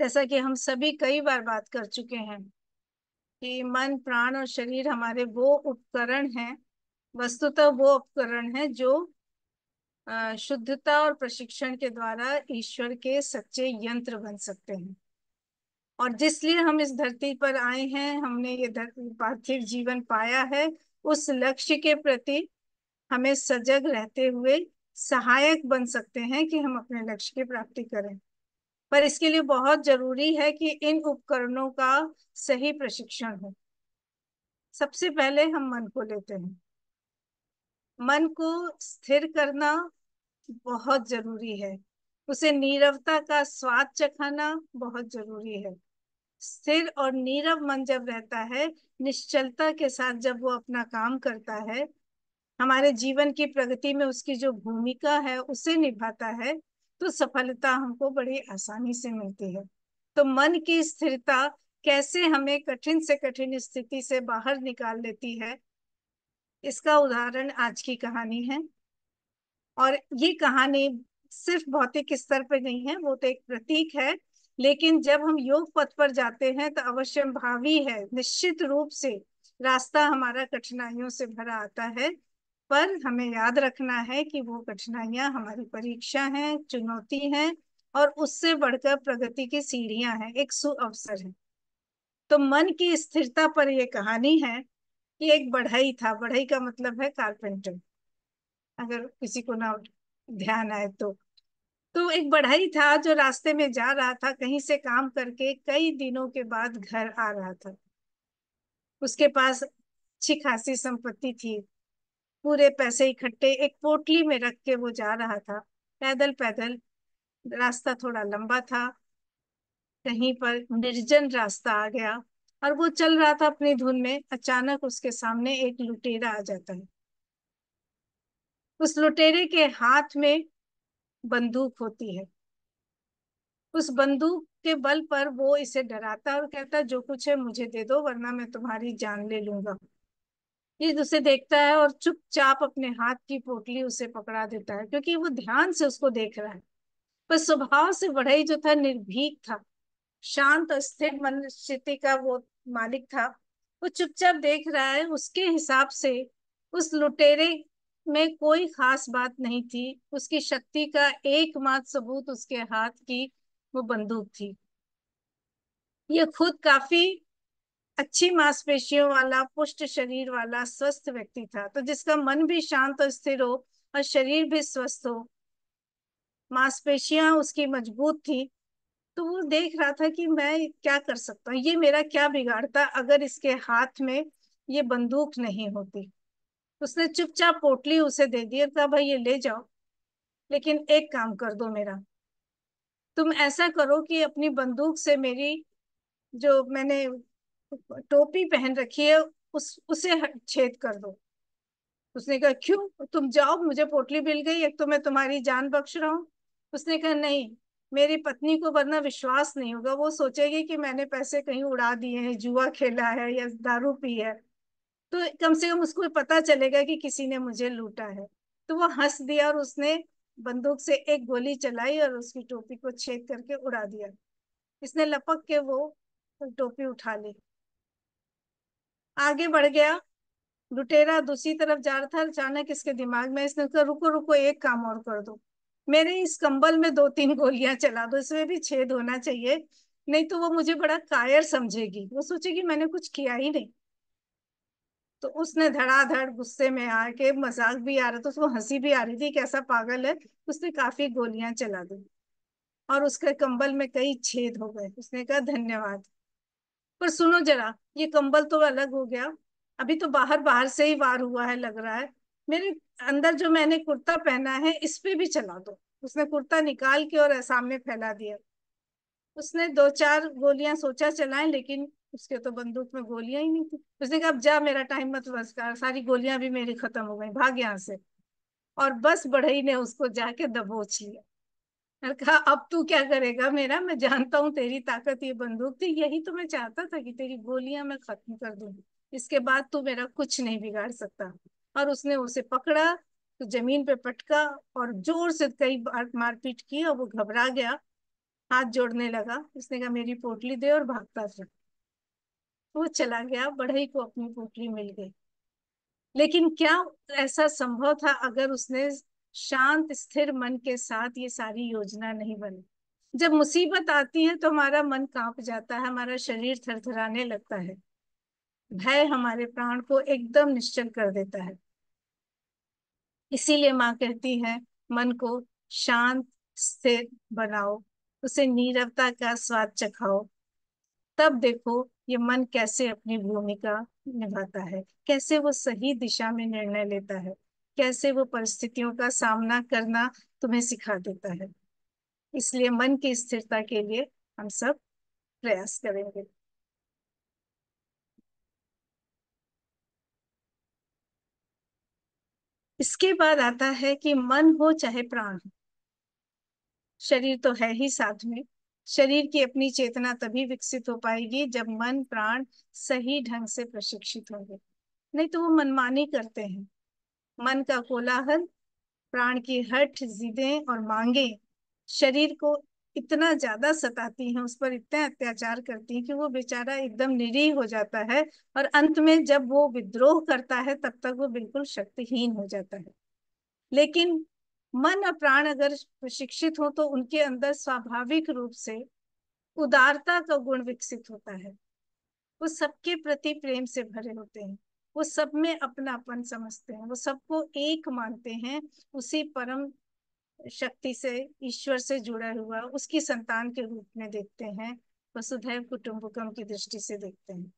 जैसा कि हम सभी कई बार बात कर चुके हैं कि मन प्राण और शरीर हमारे वो उपकरण हैं वस्तुतः वो उपकरण हैं जो शुद्धता और प्रशिक्षण के द्वारा ईश्वर के सच्चे यंत्र बन सकते हैं और जिसलिए हम इस धरती पर आए हैं हमने ये धरती पार्थिव जीवन पाया है उस लक्ष्य के प्रति हमें सजग रहते हुए सहायक बन सकते हैं कि हम अपने लक्ष्य की प्राप्ति करें पर इसके लिए बहुत जरूरी है कि इन उपकरणों का सही प्रशिक्षण हो सबसे पहले हम मन को लेते हैं मन को स्थिर करना बहुत जरूरी है उसे नीरवता का स्वाद चखाना बहुत जरूरी है स्थिर और नीरव मन जब रहता है निश्चलता के साथ जब वो अपना काम करता है हमारे जीवन की प्रगति में उसकी जो भूमिका है उसे निभाता है तो सफलता हमको बड़ी आसानी से मिलती है तो मन की स्थिरता कैसे हमें कठिन से कठिन स्थिति से बाहर निकाल लेती है इसका उदाहरण आज की कहानी है और ये कहानी सिर्फ भौतिक स्तर पर नहीं है वो तो एक प्रतीक है लेकिन जब हम योग पथ पर जाते हैं तो अवश्य भावी है निश्चित रूप से रास्ता हमारा कठिनाइयों से भरा आता है पर हमें याद रखना है कि वो कठिनाइयां हमारी परीक्षा है चुनौती है और उससे बढ़कर प्रगति की सीढ़ियां हैं एक अवसर है तो मन की स्थिरता पर यह कहानी है कि एक बढ़ई था बढ़ई का मतलब है कारपेंटर अगर किसी को ना ध्यान आए तो तो एक बढ़ई था जो रास्ते में जा रहा था कहीं से काम करके कई दिनों के बाद घर आ रहा था उसके पास अच्छी खासी संपत्ति थी पूरे पैसे इकट्ठे एक पोटली में रख के वो जा रहा था पैदल पैदल रास्ता थोड़ा लंबा था कहीं पर निर्जन रास्ता आ गया और वो चल रहा था अपनी धुन में अचानक उसके सामने एक लुटेरा आ जाता है उस लुटेरे के हाथ में बंदूक होती है उस बंदूक के बल पर वो इसे डराता और कहता जो कुछ है मुझे दे दो वरना मैं तुम्हारी जान ले लूंगा उसे देखता है और चुपचाप अपने हाथ की पोटली उसे पकड़ा देता है क्योंकि वो ध्यान से उसको देख रहा है पर स्वभाव से बढ़ई जो था निर्भीक था शांत स्थिर मन स्थिति का वो मालिक था वो चुपचाप देख रहा है उसके हिसाब से उस लुटेरे में कोई खास बात नहीं थी उसकी शक्ति का एकमात्र सबूत उसके हाथ की वो बंदूक थी ये खुद काफी अच्छी मांसपेशियों वाला पुष्ट शरीर वाला स्वस्थ व्यक्ति था तो जिसका मन भी शांत और स्थिर हो और शरीर भी स्वस्थ हो मांसपेशियां उसकी मजबूत थी तो वो देख रहा था कि मैं क्या कर सकता हूँ ये मेरा क्या बिगाड़ता अगर इसके हाथ में ये बंदूक नहीं होती उसने चुपचाप पोटली उसे दे दी और कहा भाई ये ले जाओ लेकिन एक काम कर दो मेरा तुम ऐसा करो कि अपनी बंदूक से मेरी जो मैंने टोपी पहन रखी है उस उसे छेद कर दो उसने कहा क्यों तुम जाओ मुझे पोटली मिल गई एक तो मैं तुम्हारी जान बख्श रहा हूँ उसने कहा नहीं मेरी पत्नी को वरना विश्वास नहीं होगा वो सोचेगी कि मैंने पैसे कहीं उड़ा दिए हैं जुआ खेला है या दारू पी है तो कम से कम उसको पता चलेगा कि किसी ने मुझे लूटा है तो वो हंस दिया और उसने बंदूक से एक गोली चलाई और उसकी टोपी को छेद करके उड़ा दिया इसने लपक के वो टोपी उठा ली आगे बढ़ गया लुटेरा दूसरी तरफ जा रहा था अचानक इसके दिमाग में इसने कहा रुको रुको एक काम और कर दो मेरे इस कंबल में दो तीन गोलियां चला दो इसमें भी छेद होना चाहिए नहीं तो वो मुझे बड़ा कायर समझेगी वो सोचेगी मैंने कुछ किया ही नहीं तो उसने धड़ाधड़ गुस्से में आके मजाक भी आ रहा था उसको हंसी भी आ रही थी कैसा पागल है उसने काफी गोलियां चला दी और उसके कंबल में कई छेद हो गए उसने कहा धन्यवाद पर सुनो जरा ये कंबल तो अलग हो गया अभी तो बाहर बाहर से ही वार हुआ है लग रहा है मेरे अंदर जो मैंने कुर्ता पहना है इस पे भी चला दो उसने कुर्ता निकाल के और सामने फैला दिया उसने दो चार गोलियां सोचा चलाएं लेकिन उसके तो बंदूक में गोलियां ही नहीं थी उसने कहा अब जा मेरा टाइम मत बस कर सारी गोलियां भी मेरी खत्म हो गई भाग यहां से और बस बढ़ई ने उसको जाके दबोच लिया मैंने कहा अब तू क्या करेगा मेरा मैं जानता हूँ तेरी ताकत ये बंदूक थी यही तो मैं चाहता था कि तेरी गोलियां मैं खत्म कर दूंगी इसके बाद तू मेरा कुछ नहीं बिगाड़ सकता और उसने उसे पकड़ा तो जमीन पे पटका और जोर से कई बार मारपीट की और वो घबरा गया हाथ जोड़ने लगा उसने कहा मेरी पोटली दे और भागता था वो चला गया बढ़ई को अपनी पोटली मिल गई लेकिन क्या ऐसा संभव था अगर उसने शांत स्थिर मन के साथ ये सारी योजना नहीं बनी जब मुसीबत आती है तो हमारा मन कांप जाता है हमारा शरीर थरथराने लगता है भय हमारे प्राण को एकदम निश्चल कर देता है इसीलिए माँ कहती है मन को शांत स्थिर बनाओ उसे नीरवता का स्वाद चखाओ तब देखो ये मन कैसे अपनी भूमिका निभाता है कैसे वो सही दिशा में निर्णय लेता है कैसे वो परिस्थितियों का सामना करना तुम्हें सिखा देता है इसलिए मन की स्थिरता के लिए हम सब प्रयास करेंगे इसके बाद आता है कि मन हो चाहे प्राण हो शरीर तो है ही साथ में शरीर की अपनी चेतना तभी विकसित हो पाएगी जब मन प्राण सही ढंग से प्रशिक्षित होंगे नहीं तो वो मनमानी करते हैं मन का कोलाहल प्राण की हट जिदें और मांगे शरीर को इतना ज्यादा सताती हैं उस पर इतने अत्याचार करती हैं कि वो बेचारा एकदम निरीह हो जाता है और अंत में जब वो विद्रोह करता है तब तक वो बिल्कुल शक्तिहीन हो जाता है लेकिन मन और प्राण अगर प्रशिक्षित हो तो उनके अंदर स्वाभाविक रूप से उदारता का गुण विकसित होता है वो सबके प्रति प्रेम से भरे होते हैं वो सब में अपनापन समझते हैं वो सबको एक मानते हैं उसी परम शक्ति से ईश्वर से जुड़ा हुआ उसकी संतान के रूप में देखते हैं वसुधैव कुटुम्बकम की दृष्टि से देखते हैं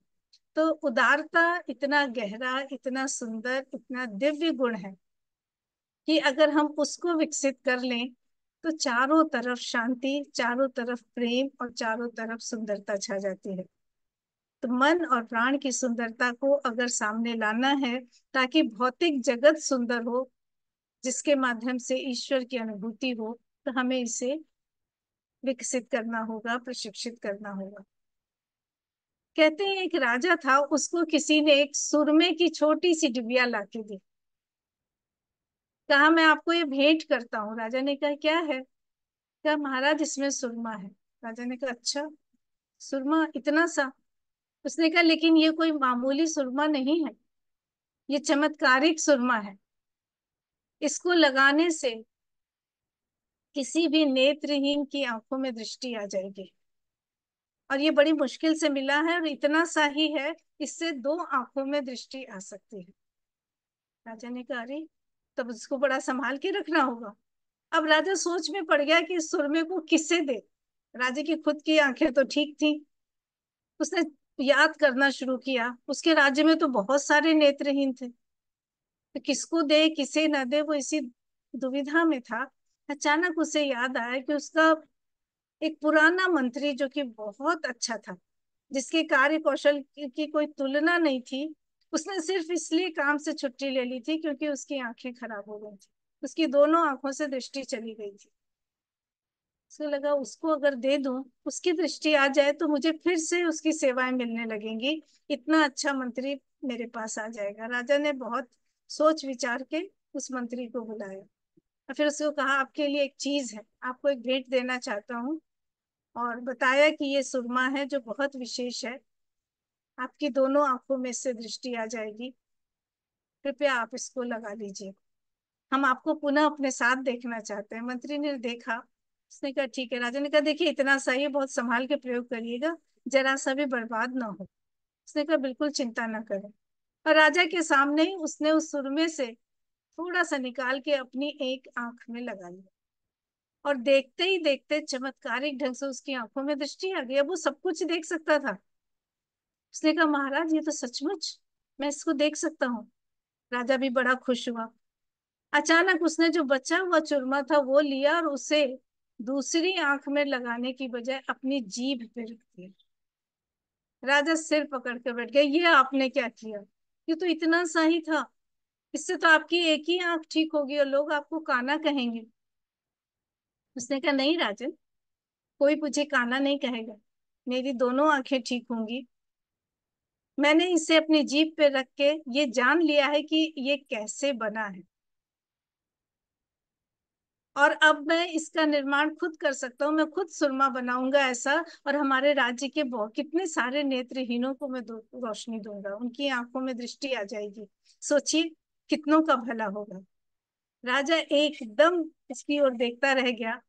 तो उदारता इतना गहरा इतना सुंदर इतना दिव्य गुण है कि अगर हम उसको विकसित कर लें तो चारों तरफ शांति चारों तरफ प्रेम और चारों तरफ सुंदरता छा जाती है तो मन और प्राण की सुंदरता को अगर सामने लाना है ताकि भौतिक जगत सुंदर हो जिसके माध्यम से ईश्वर की अनुभूति हो तो हमें इसे विकसित करना होगा प्रशिक्षित करना होगा कहते हैं एक राजा था उसको किसी ने एक सुरमे की छोटी सी डिबिया लाके दी कहा मैं आपको ये भेंट करता हूँ राजा ने कहा क्या है कहा महाराज इसमें सुरमा है राजा ने कहा अच्छा सुरमा इतना सा उसने कहा लेकिन ये कोई मामूली सुरमा नहीं है ये चमत्कारिक सुरमा है इसको लगाने से किसी भी नेत्रहीन की आंखों में दृष्टि आ जाएगी और ये बड़ी मुश्किल से मिला है और इतना सा ही है इससे दो आंखों में दृष्टि आ सकती है राजा ने कहा अरे तब उसको बड़ा संभाल के रखना होगा अब राजा सोच में पड़ गया कि इस सुरमे को किससे दे राजे की खुद की आंखें तो ठीक थी उसने याद करना शुरू किया उसके राज्य में तो बहुत सारे नेत्रहीन थे तो किसको दे किसे न दे वो इसी दुविधा में था अचानक उसे याद आया कि उसका एक पुराना मंत्री जो कि बहुत अच्छा था जिसके कार्य कौशल की कोई तुलना नहीं थी उसने सिर्फ इसलिए काम से छुट्टी ले ली थी क्योंकि उसकी आंखें खराब हो गई थी उसकी दोनों आंखों से दृष्टि चली गई थी उसको लगा उसको अगर दे दूं उसकी दृष्टि आ जाए तो मुझे फिर से उसकी सेवाएं मिलने लगेंगी इतना अच्छा मंत्री मेरे पास आ जाएगा राजा ने बहुत सोच विचार के उस मंत्री को बुलाया और फिर उसको कहा आपके लिए एक चीज है आपको एक भेंट देना चाहता हूँ और बताया कि ये सुरमा है जो बहुत विशेष है आपकी दोनों आंखों में से दृष्टि आ जाएगी कृपया आप इसको लगा लीजिए हम आपको पुनः अपने साथ देखना चाहते हैं मंत्री ने देखा उसने कहा ठीक है राजा ने कहा देखिए इतना सही है बहुत संभाल के प्रयोग करिएगा जरा सा भी बर्बाद ना हो उसने कहा बिल्कुल चिंता ना करें और राजा के सामने ही उसने उस सुरमे से थोड़ा सा निकाल के अपनी एक आंख में लगा लिया और देखते ही देखते चमत्कारिक ढंग से उसकी आंखों में दृष्टि आ गई अब वो सब कुछ देख सकता था उसने कहा महाराज ये तो सचमुच मैं इसको देख सकता हूँ राजा भी बड़ा खुश हुआ अचानक उसने जो बचा हुआ चुरमा था वो लिया और उसे दूसरी आंख में लगाने की बजाय अपनी जीभ पे रख दिया राजा सिर पकड़ के बैठ गया ये आपने क्या किया ये तो इतना सा ही था इससे तो आपकी एक ही आंख ठीक होगी और लोग आपको काना कहेंगे उसने कहा नहीं राजन कोई मुझे काना नहीं कहेगा मेरी दोनों आंखें ठीक होंगी मैंने इसे अपनी जीप पे रख के ये जान लिया है कि ये कैसे बना है और अब मैं इसका निर्माण खुद कर सकता हूँ मैं खुद सुरमा बनाऊंगा ऐसा और हमारे राज्य के बहुत कितने सारे नेत्रहीनों को मैं रोशनी दूंगा उनकी आंखों में दृष्टि आ जाएगी सोचिए कितनों का भला होगा राजा एकदम इसकी ओर देखता रह गया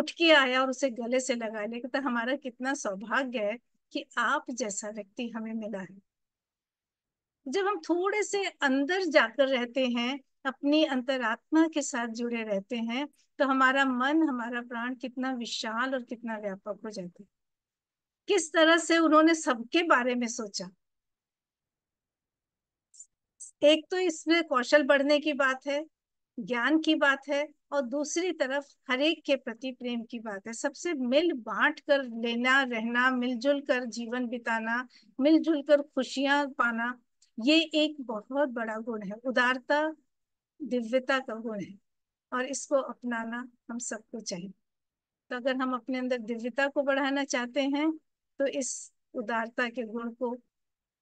उठ के आया और उसे गले से लगा लेकिन तो हमारा कितना सौभाग्य है कि आप जैसा व्यक्ति हमें मिला है जब हम थोड़े से अंदर जाकर रहते हैं अपनी अंतरात्मा के साथ जुड़े रहते हैं तो हमारा मन हमारा प्राण कितना विशाल और कितना व्यापक हो जाता है किस तरह से उन्होंने सबके बारे में सोचा एक तो इसमें कौशल बढ़ने की बात है ज्ञान की बात है और दूसरी तरफ हरेक के प्रति प्रेम की बात है सबसे मिल बांट कर लेना रहना मिलजुल कर जीवन बिताना मिलजुल कर खुशियां पाना ये एक बहुत बड़ा गुण है उदारता दिव्यता का गुण है और इसको अपनाना हम सबको चाहिए तो अगर हम अपने अंदर दिव्यता को बढ़ाना चाहते हैं तो इस उदारता के गुण को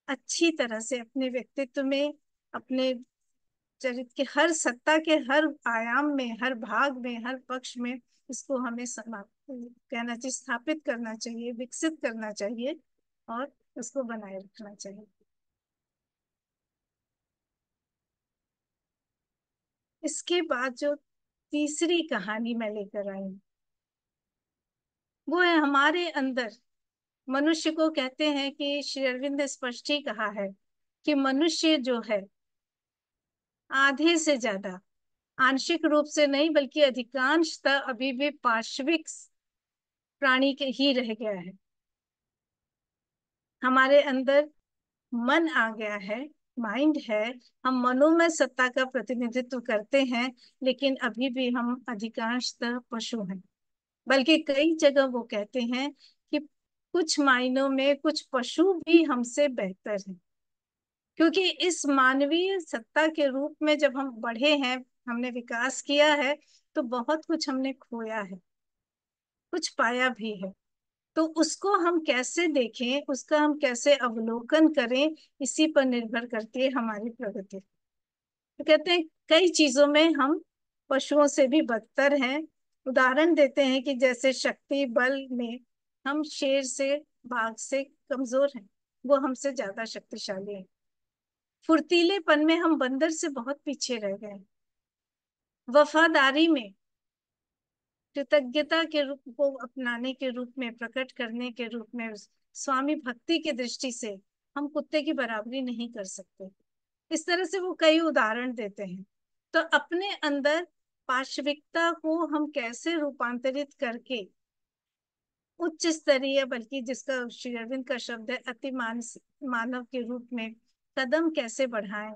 अच्छी तरह से अपने व्यक्तित्व में अपने चरित्र के हर सत्ता के हर आयाम में हर भाग में हर पक्ष में इसको हमें कहना चाहिए स्थापित करना चाहिए विकसित करना चाहिए और उसको बनाए रखना चाहिए इसके बाद जो तीसरी कहानी मैं लेकर आई वो है हमारे अंदर मनुष्य को कहते हैं कि श्री अरविंद ने स्पष्ट ही कहा है कि मनुष्य जो है आधे से ज्यादा आंशिक रूप से नहीं बल्कि अधिकांशतः अभी भी पार्श्विक प्राणी के ही रह गया है हमारे अंदर मन आ गया है माइंड है हम मनोमय सत्ता का प्रतिनिधित्व करते हैं लेकिन अभी भी हम अधिकांशतः पशु हैं बल्कि कई जगह वो कहते हैं कि कुछ मायनों में कुछ पशु भी हमसे बेहतर हैं क्योंकि इस मानवीय सत्ता के रूप में जब हम बढ़े हैं हमने विकास किया है तो बहुत कुछ हमने खोया है कुछ पाया भी है तो उसको हम कैसे देखें उसका हम कैसे अवलोकन करें इसी पर निर्भर करती है हमारी प्रगति तो कहते हैं कई चीजों में हम पशुओं से भी बदतर हैं उदाहरण देते हैं कि जैसे शक्ति बल में हम शेर से बाघ से कमजोर हैं वो हमसे ज्यादा शक्तिशाली है फुर्तीलेपन में हम बंदर से बहुत पीछे रह गए वफादारी में कृतज्ञता के रूप को अपनाने के रूप में प्रकट करने के रूप में स्वामी भक्ति की दृष्टि से हम कुत्ते की बराबरी नहीं कर सकते इस तरह से वो कई उदाहरण देते हैं तो अपने अंदर पार्श्विकता को हम कैसे रूपांतरित करके उच्च स्तरीय बल्कि जिसका श्री अरविंद का शब्द है अति मानस मानव के रूप में कदम कैसे बढ़ाएं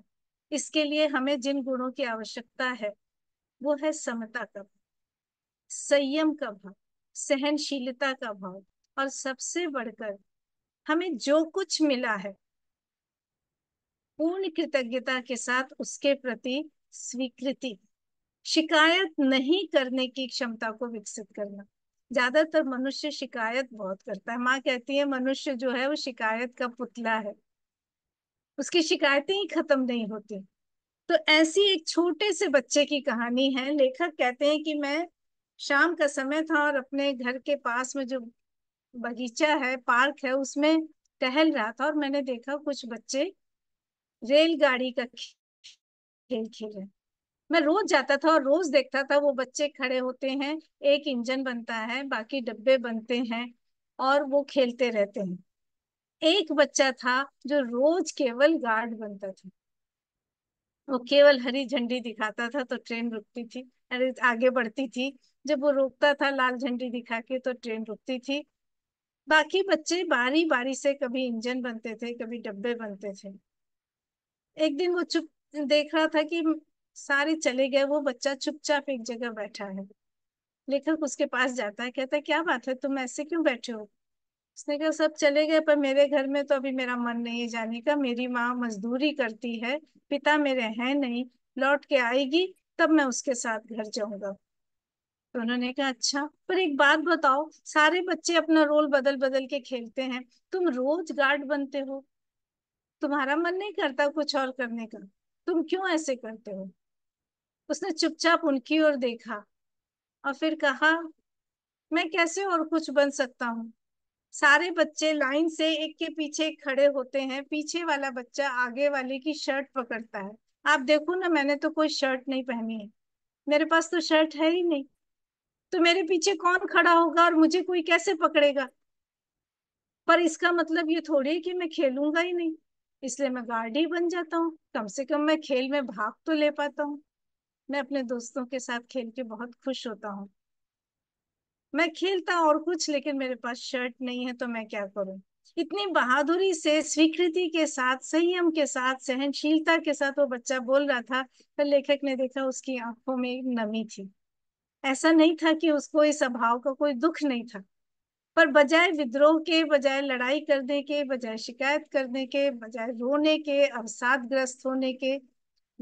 इसके लिए हमें जिन गुणों की आवश्यकता है वो है समता का संयम का भाव सहनशीलता का भाव और सबसे बढ़कर हमें जो कुछ मिला है पूर्ण कृतज्ञता के साथ उसके प्रति स्वीकृति शिकायत नहीं करने की क्षमता को विकसित करना ज्यादातर मनुष्य शिकायत बहुत करता है माँ कहती है मनुष्य जो है वो शिकायत का पुतला है उसकी शिकायतें ही खत्म नहीं होती तो ऐसी एक छोटे से बच्चे की कहानी है लेखक कहते हैं कि मैं शाम का समय था और अपने घर के पास में जो बगीचा है पार्क है उसमें टहल रहा था और मैंने देखा कुछ बच्चे रेलगाड़ी का खेल खेल रहे मैं रोज जाता था और रोज देखता था वो बच्चे खड़े होते हैं एक इंजन बनता है बाकी डब्बे बनते हैं और वो खेलते रहते हैं एक बच्चा था जो रोज केवल गार्ड बनता था वो केवल हरी झंडी दिखाता था तो ट्रेन रुकती थी अरे आगे बढ़ती थी जब वो रोकता था लाल झंडी दिखा के तो ट्रेन रुकती थी बाकी बच्चे बारी बारी से कभी इंजन बनते थे कभी डब्बे बनते थे एक दिन वो चुप देख रहा था कि सारे चले गए वो बच्चा चुपचाप एक जगह बैठा है लेखक उसके पास जाता है कहता है क्या बात है तुम ऐसे क्यों बैठे हो उसने कहा सब चले गए पर मेरे घर में तो अभी मेरा मन नहीं है जाने का मेरी माँ मजदूरी करती है पिता मेरे हैं नहीं लौट के आएगी तब मैं उसके साथ घर जाऊंगा तो उन्होंने कहा अच्छा पर एक बात बताओ सारे बच्चे अपना रोल बदल बदल के खेलते हैं तुम रोज गार्ड बनते हो तुम्हारा मन नहीं करता कुछ और करने का तुम क्यों ऐसे करते हो उसने चुपचाप उनकी ओर देखा और फिर कहा मैं कैसे और कुछ बन सकता हूँ सारे बच्चे लाइन से एक के पीछे खड़े होते हैं पीछे वाला बच्चा आगे वाले की शर्ट पकड़ता है आप देखो ना मैंने तो कोई शर्ट नहीं पहनी है मेरे पास तो शर्ट है ही नहीं तो मेरे पीछे कौन खड़ा होगा और मुझे कोई कैसे पकड़ेगा पर इसका मतलब ये थोड़ी है कि मैं खेलूंगा ही नहीं इसलिए मैं गार्ड ही बन जाता हूँ कम से कम मैं खेल में भाग तो ले पाता हूँ मैं अपने दोस्तों के साथ खेल के बहुत खुश होता हूँ मैं खेलता और कुछ लेकिन मेरे पास शर्ट नहीं है तो मैं क्या करूँ इतनी बहादुरी से स्वीकृति के साथ संयम के साथ सहनशीलता के साथ वो बच्चा बोल रहा था पर लेखक ने देखा उसकी आंखों में नमी थी ऐसा नहीं था कि उसको इस अभाव का कोई दुख नहीं था पर बजाय विद्रोह के बजाय लड़ाई करने के बजाय शिकायत करने के बजाय रोने के अवसाद ग्रस्त होने के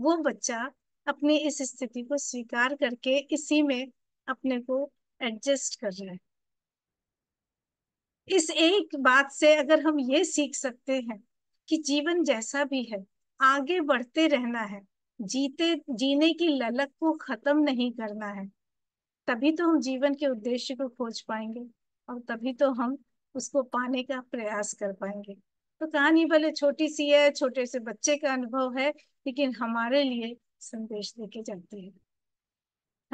वो बच्चा अपनी इस स्थिति को स्वीकार करके इसी में अपने को एडजस्ट कर रहा है इस एक बात से अगर हम ये सीख सकते हैं कि जीवन जैसा भी है आगे बढ़ते रहना है जीते जीने की ललक को खत्म नहीं करना है तभी तो हम जीवन के उद्देश्य को खोज पाएंगे और तभी तो हम उसको पाने का प्रयास कर पाएंगे तो कहानी भले छोटी सी है छोटे से बच्चे का अनुभव है लेकिन हमारे लिए संदेश देके जाते हैं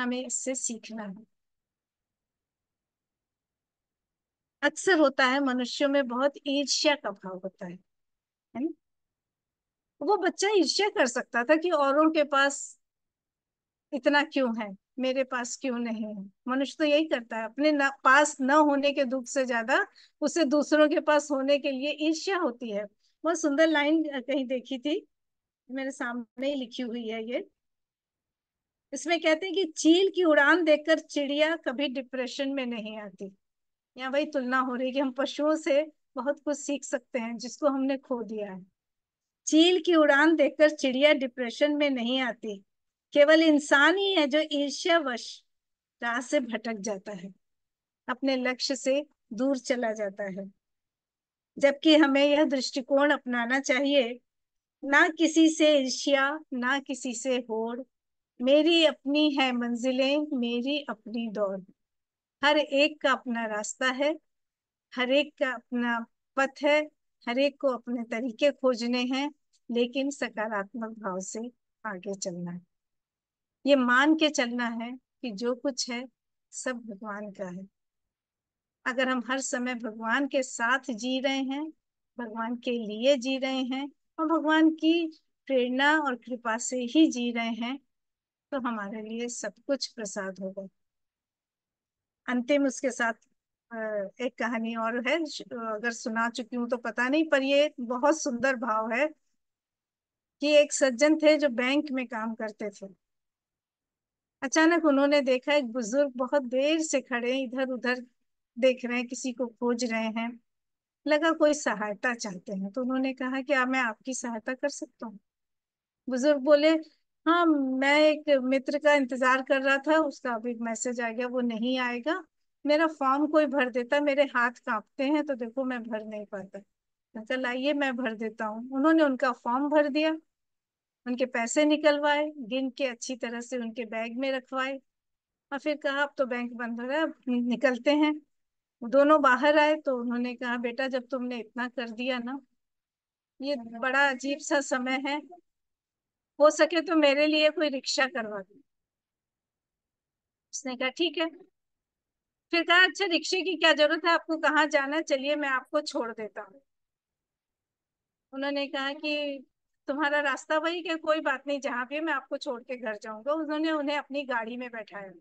हमें इससे सीखना है अक्सर होता है मनुष्यों में बहुत ईर्ष्या का भाव होता है ना वो बच्चा ईर्ष्या कर सकता था कि औरों के पास इतना क्यों है मेरे पास क्यों नहीं है मनुष्य तो यही करता है अपने ना, पास न होने के दुख से ज्यादा उसे दूसरों के पास होने के लिए ईर्ष्या होती है बहुत सुंदर लाइन कहीं देखी थी मेरे सामने ही लिखी हुई है ये इसमें कहते हैं कि चील की उड़ान देखकर चिड़िया कभी डिप्रेशन में नहीं आती यहाँ वही तुलना हो रही है कि हम पशुओं से बहुत कुछ सीख सकते हैं जिसको हमने खो दिया है चील की उड़ान देखकर चिड़िया डिप्रेशन में नहीं आती केवल इंसान ही है जो ईर्ष्यावश राह से भटक जाता है अपने लक्ष्य से दूर चला जाता है जबकि हमें यह दृष्टिकोण अपनाना चाहिए ना किसी से ईर्ष्या ना किसी से होड़ मेरी अपनी है मंजिलें मेरी अपनी दौड़ हर एक का अपना रास्ता है हर एक का अपना पथ है हर एक को अपने तरीके खोजने हैं लेकिन सकारात्मक भाव से आगे चलना है ये मान के चलना है कि जो कुछ है सब भगवान का है अगर हम हर समय भगवान के साथ जी रहे हैं भगवान के लिए जी रहे हैं और भगवान की प्रेरणा और कृपा से ही जी रहे हैं तो हमारे लिए सब कुछ प्रसाद होगा अंतिम उसके साथ एक कहानी और है अगर सुना चुकी हूँ तो पता नहीं पर ये बहुत सुंदर भाव है कि एक सज्जन थे जो बैंक में काम करते थे अचानक उन्होंने देखा एक बुजुर्ग बहुत देर से खड़े इधर उधर देख रहे हैं किसी को खोज रहे हैं लगा कोई सहायता चाहते हैं तो उन्होंने कहा कि आ, हाँ, मैं आपकी सहायता कर सकता हूँ बुजुर्ग बोले हाँ मैं एक मित्र का इंतजार कर रहा था उसका अभी मैसेज आ गया वो नहीं आएगा मेरा फॉर्म कोई भर देता मेरे हाथ कांपते हैं तो देखो मैं भर नहीं पाता मैं कहा मैं भर देता हूँ उन्होंने उनका फॉर्म भर दिया उनके पैसे निकलवाए गिन के अच्छी तरह से उनके बैग में रखवाए और फिर कहा अब तो बैंक बंद हो रहा है अब निकलते हैं दोनों बाहर आए तो उन्होंने कहा बेटा जब तुमने इतना कर दिया ना ये बड़ा अजीब सा समय है हो सके तो मेरे लिए कोई रिक्शा करवा दी उसने कहा ठीक है फिर कहा अच्छा रिक्शे की क्या जरूरत है आपको कहाँ जाना चलिए मैं आपको छोड़ देता हूँ उन्होंने कहा कि तुम्हारा रास्ता वही क्या कोई बात नहीं जहां भी मैं आपको छोड़ के घर जाऊंगा उन्होंने उन्हें अपनी गाड़ी में बैठाया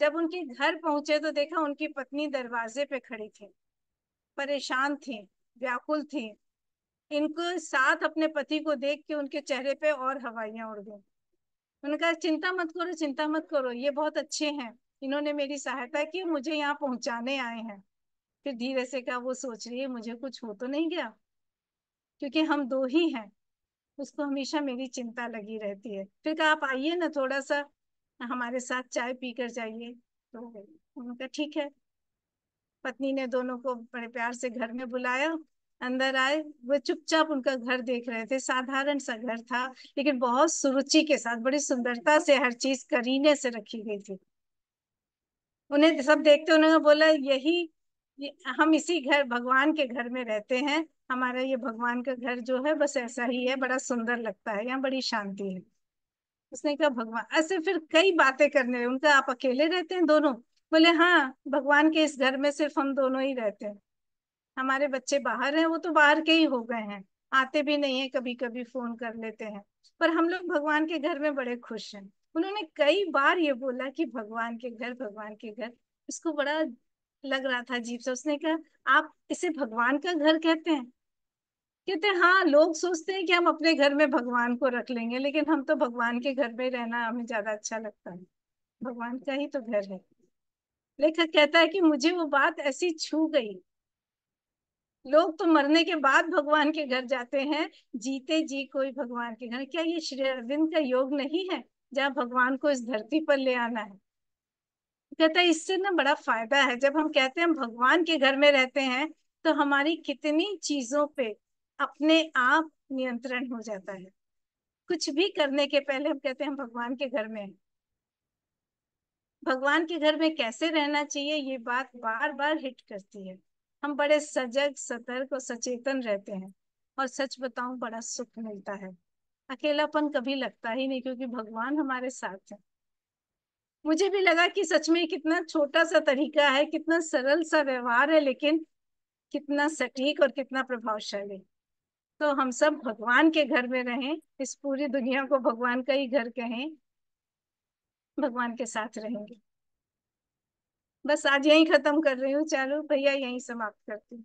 जब उनके घर पहुंचे तो देखा उनकी पत्नी दरवाजे पे खड़ी थी परेशान थी व्याकुल थी इनको साथ अपने पति को देख के उनके चेहरे पे और हवाइयां उड़ गई उन्होंने कहा चिंता मत करो चिंता मत करो ये बहुत अच्छे हैं इन्होंने मेरी सहायता की मुझे यहाँ पहुंचाने आए हैं फिर धीरे से कहा वो सोच रही है मुझे कुछ हो तो नहीं गया क्योंकि हम दो ही हैं उसको हमेशा मेरी चिंता लगी रहती है फिर कहा आप आइए ना थोड़ा सा हमारे साथ चाय पीकर जाइए तो उन्होंने कहा ठीक है पत्नी ने दोनों को बड़े प्यार से घर में बुलाया अंदर आए वो चुपचाप उनका घर देख रहे थे साधारण सा घर था लेकिन बहुत सुरुचि के साथ बड़ी सुंदरता से हर चीज करीने से रखी गई थी उन्हें सब देखते उन्होंने बोला यही हम इसी घर भगवान के घर में रहते हैं हमारा ये भगवान का घर जो है बस ऐसा ही है बड़ा सुंदर लगता है यहाँ बड़ी शांति है उसने कहा भगवान ऐसे फिर कई बातें करने उनका आप अकेले रहते हैं दोनों बोले हाँ भगवान के इस घर में सिर्फ हम दोनों ही रहते हैं हमारे बच्चे बाहर हैं वो तो बाहर के ही हो गए हैं आते भी नहीं है कभी कभी फोन कर लेते हैं पर हम लोग भगवान के घर में बड़े खुश हैं उन्होंने कई बार ये बोला कि भगवान के घर भगवान के घर उसको बड़ा लग रहा था जीप सा उसने कहा आप इसे भगवान का घर कहते हैं कहते हैं हाँ लोग सोचते हैं कि हम अपने घर में भगवान को रख लेंगे लेकिन हम तो भगवान के घर में रहना हमें ज्यादा अच्छा लगता है भगवान का ही तो घर है लेखक कहता है कि मुझे वो बात ऐसी छू गई लोग तो मरने के बाद भगवान के घर जाते हैं जीते जी कोई भगवान के घर क्या ये श्री अरविंद का योग नहीं है जहाँ भगवान को इस धरती पर ले आना है कहता है इससे ना बड़ा फायदा है जब हम कहते हैं भगवान के घर में रहते हैं तो हमारी कितनी चीजों पे अपने आप नियंत्रण हो जाता है कुछ भी करने के पहले हम कहते हैं हम भगवान के घर में हैं भगवान के घर में कैसे रहना चाहिए ये बात बार बार हिट करती है हम बड़े सजग सतर्क और सचेतन रहते हैं और सच बताऊं बड़ा सुख मिलता है अकेलापन कभी लगता ही नहीं क्योंकि भगवान हमारे साथ है मुझे भी लगा कि सच में कितना छोटा सा तरीका है कितना सरल सा व्यवहार है लेकिन कितना सटीक और कितना प्रभावशाली तो हम सब भगवान के घर में रहें इस पूरी दुनिया को भगवान का ही घर कहें भगवान के साथ रहेंगे बस आज यही खत्म कर रही हूँ चलो भैया यही समाप्त करती हूँ